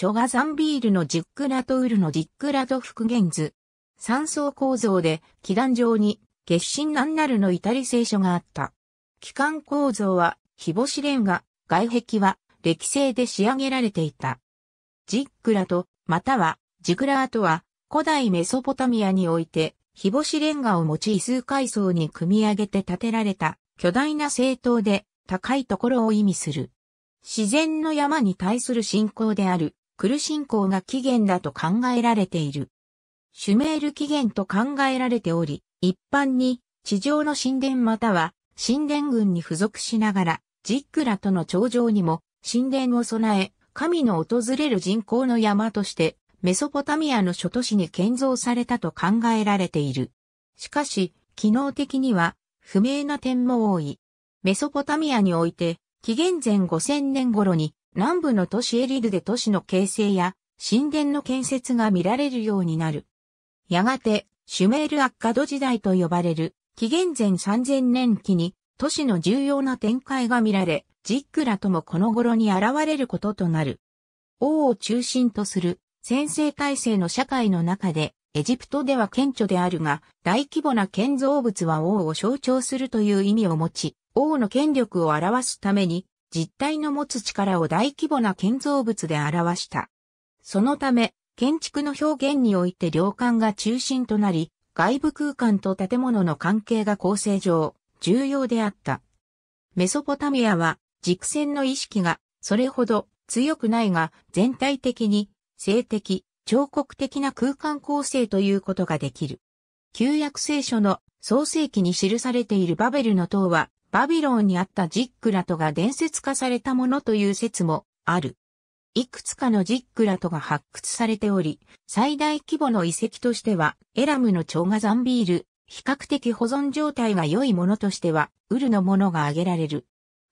チョガザンビールのジックラトウルのジックラト復元図。三層構造で、気団上に、月神何なるの至り聖書があった。機関構造は、日干しレンガ、外壁は、歴製で仕上げられていた。ジックラと、または、ジグラーとは、古代メソポタミアにおいて、日干しレンガを用い数階層に組み上げて建てられた、巨大な政党で、高いところを意味する。自然の山に対する信仰である、クル信仰が起源だと考えられている。シュメール起源と考えられており、一般に地上の神殿または神殿群に付属しながら、ジックラとの頂上にも神殿を備え、神の訪れる人口の山として、メソポタミアの諸都市に建造されたと考えられている。しかし、機能的には不明な点も多い。メソポタミアにおいて、紀元前5000年頃に南部の都市エリルで都市の形成や神殿の建設が見られるようになる。やがて、シュメールアッカド時代と呼ばれる、紀元前3000年期に、都市の重要な展開が見られ、ジックラともこの頃に現れることとなる。王を中心とする先制体制の社会の中で、エジプトでは顕著であるが、大規模な建造物は王を象徴するという意味を持ち、王の権力を表すために、実体の持つ力を大規模な建造物で表した。そのため、建築の表現において領感が中心となり、外部空間と建物の関係が構成上、重要であった。メソポタミアは、軸線の意識が、それほど強くないが、全体的に、性的、彫刻的な空間構成ということができる。旧約聖書の創世記に記されているバベルの塔は、バビロンにあったジックラトが伝説化されたものという説もある。いくつかのジックラトが発掘されており、最大規模の遺跡としては、エラムの蝶ガザンビール、比較的保存状態が良いものとしては、ウルのものが挙げられる。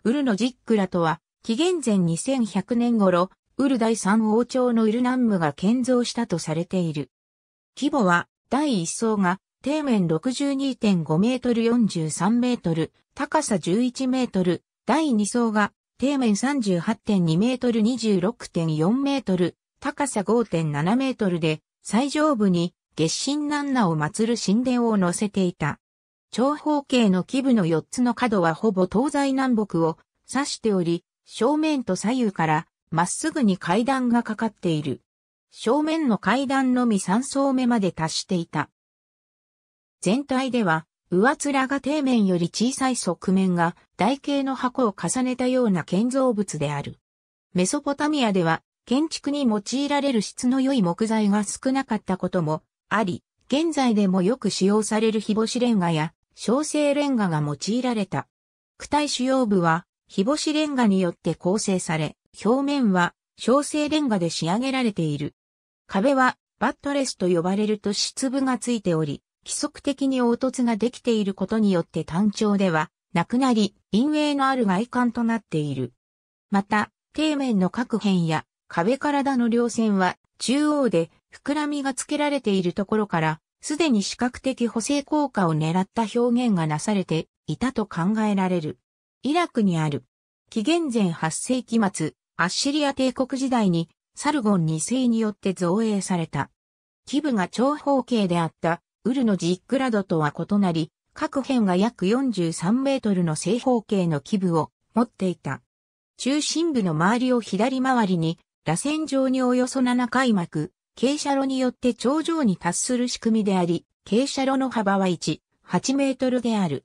ウルのジックラトは、紀元前2100年頃、ウル第三王朝のウルナンムが建造したとされている。規模は、第一層が底面62.5メートル43メートル、高さ11メートル、第2層が底面38.2メートル26.4メートル、高さ5.7メートルで、最上部に月神南那を祀る神殿を乗せていた。長方形の基部の4つの角はほぼ東西南北を指しており、正面と左右からまっすぐに階段がかかっている。正面の階段のみ3層目まで達していた。全体では、上面が底面より小さい側面が台形の箱を重ねたような建造物である。メソポタミアでは建築に用いられる質の良い木材が少なかったこともあり、現在でもよく使用される日干しレンガや小生レンガが用いられた。躯体主要部は日干しレンガによって構成され、表面は小生レンガで仕上げられている。壁はバットレスと呼ばれると質部がついており、規則的に凹凸ができていることによって単調ではなくなり、陰影のある外観となっている。また、底面の各辺や壁体の両線は中央で膨らみがつけられているところから、すでに視覚的補正効果を狙った表現がなされていたと考えられる。イラクにある。紀元前8世紀末、アッシリア帝国時代にサルゴン2世によって造営された。基部が長方形であったウルのジックラドとは異なり、各辺が約43メートルの正方形の基部を持っていた。中心部の周りを左回りに、螺旋状におよそ7回膜、傾斜路によって頂上に達する仕組みであり、傾斜路の幅は1、8メートルである。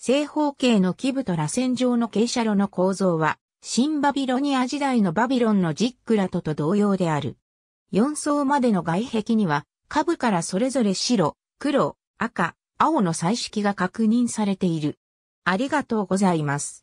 正方形の基部と螺旋状の傾斜路の構造は、新バビロニア時代のバビロンのジックラトと同様である。4層までの外壁には、下部からそれぞれ白、黒、赤、青の彩色が確認されている。ありがとうございます。